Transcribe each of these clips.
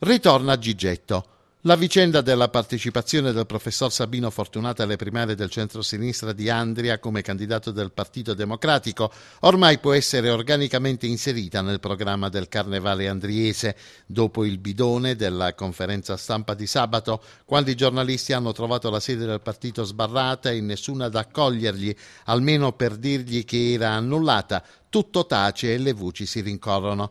Ritorna Gigetto. La vicenda della partecipazione del professor Sabino Fortunata alle primarie del centro-sinistra di Andria come candidato del Partito Democratico ormai può essere organicamente inserita nel programma del Carnevale andriese, dopo il bidone della conferenza stampa di sabato, quando i giornalisti hanno trovato la sede del partito sbarrata e nessuna ad accogliergli, almeno per dirgli che era annullata, tutto tace e le voci si rincorrono.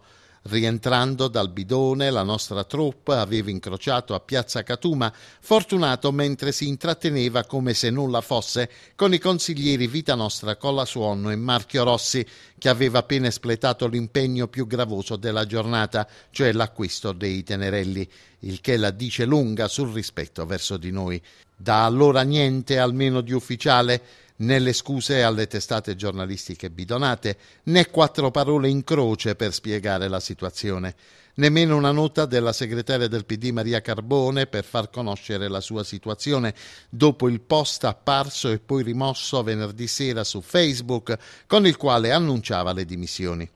Rientrando dal bidone, la nostra troupe aveva incrociato a Piazza Catuma Fortunato mentre si intratteneva come se nulla fosse con i consiglieri Vita Nostra, Collasuonno e Marchio Rossi, che aveva appena espletato l'impegno più gravoso della giornata, cioè l'acquisto dei tenerelli, il che la dice lunga sul rispetto verso di noi. Da allora niente, almeno di ufficiale, né le scuse alle testate giornalistiche bidonate, né quattro parole in croce per spiegare la situazione, nemmeno una nota della segretaria del PD Maria Carbone per far conoscere la sua situazione dopo il post apparso e poi rimosso venerdì sera su Facebook con il quale annunciava le dimissioni.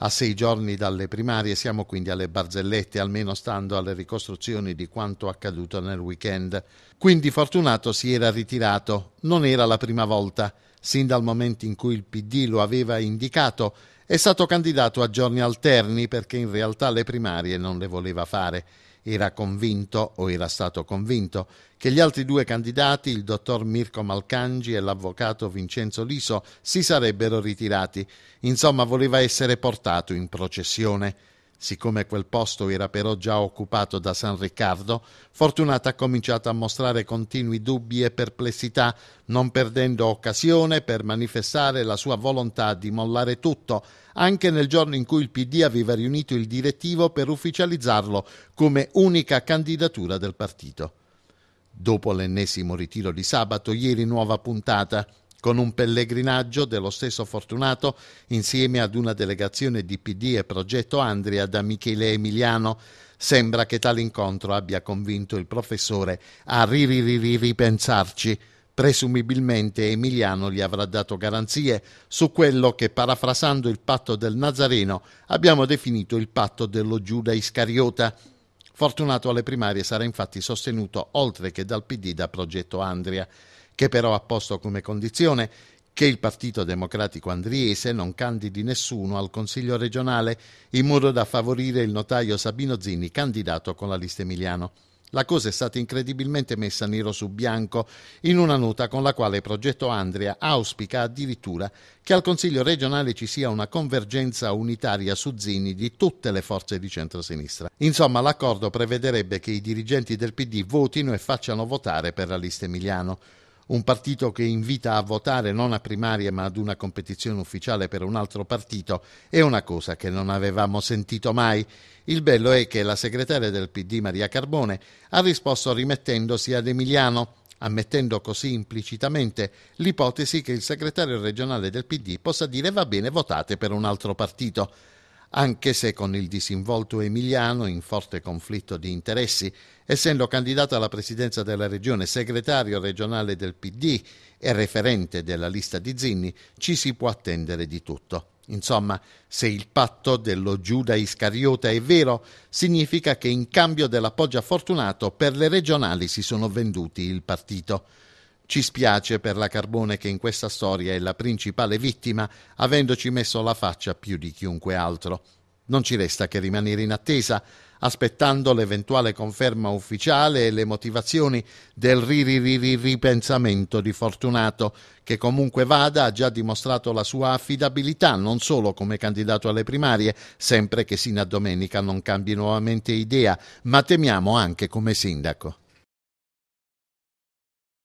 A sei giorni dalle primarie siamo quindi alle barzellette, almeno stando alle ricostruzioni di quanto accaduto nel weekend. Quindi Fortunato si era ritirato, non era la prima volta. Sin dal momento in cui il PD lo aveva indicato, è stato candidato a giorni alterni perché in realtà le primarie non le voleva fare. Era convinto, o era stato convinto, che gli altri due candidati, il dottor Mirko Malcangi e l'avvocato Vincenzo Liso, si sarebbero ritirati. Insomma, voleva essere portato in processione. Siccome quel posto era però già occupato da San Riccardo, Fortunata ha cominciato a mostrare continui dubbi e perplessità, non perdendo occasione per manifestare la sua volontà di mollare tutto, anche nel giorno in cui il PD aveva riunito il direttivo per ufficializzarlo come unica candidatura del partito. Dopo l'ennesimo ritiro di sabato, ieri nuova puntata, con un pellegrinaggio dello stesso Fortunato insieme ad una delegazione di PD e Progetto Andria da Michele Emiliano. Sembra che tale incontro abbia convinto il professore a ripensarci. Presumibilmente Emiliano gli avrà dato garanzie su quello che, parafrasando il patto del Nazareno, abbiamo definito il patto dello Giuda Iscariota. Fortunato alle primarie sarà infatti sostenuto oltre che dal PD da Progetto Andria che però ha posto come condizione che il Partito Democratico Andriese non candidi nessuno al Consiglio regionale in modo da favorire il notaio Sabino Zini, candidato con la lista Emiliano. La cosa è stata incredibilmente messa nero su bianco in una nota con la quale Progetto Andria auspica addirittura che al Consiglio regionale ci sia una convergenza unitaria su Zini di tutte le forze di centrosinistra. Insomma, l'accordo prevederebbe che i dirigenti del PD votino e facciano votare per la lista Emiliano un partito che invita a votare non a primarie ma ad una competizione ufficiale per un altro partito è una cosa che non avevamo sentito mai. Il bello è che la segretaria del PD Maria Carbone ha risposto rimettendosi ad Emiliano, ammettendo così implicitamente l'ipotesi che il segretario regionale del PD possa dire va bene votate per un altro partito anche se con il disinvolto Emiliano in forte conflitto di interessi, essendo candidato alla presidenza della regione, segretario regionale del PD e referente della lista di Zinni, ci si può attendere di tutto. Insomma, se il patto dello Giuda Iscariota è vero, significa che in cambio dell'appoggio a Fortunato per le regionali si sono venduti il partito. Ci spiace per la Carbone che in questa storia è la principale vittima, avendoci messo la faccia più di chiunque altro. Non ci resta che rimanere in attesa, aspettando l'eventuale conferma ufficiale e le motivazioni del ripensamento di Fortunato, che comunque vada ha già dimostrato la sua affidabilità non solo come candidato alle primarie, sempre che sino a domenica non cambi nuovamente idea, ma temiamo anche come sindaco.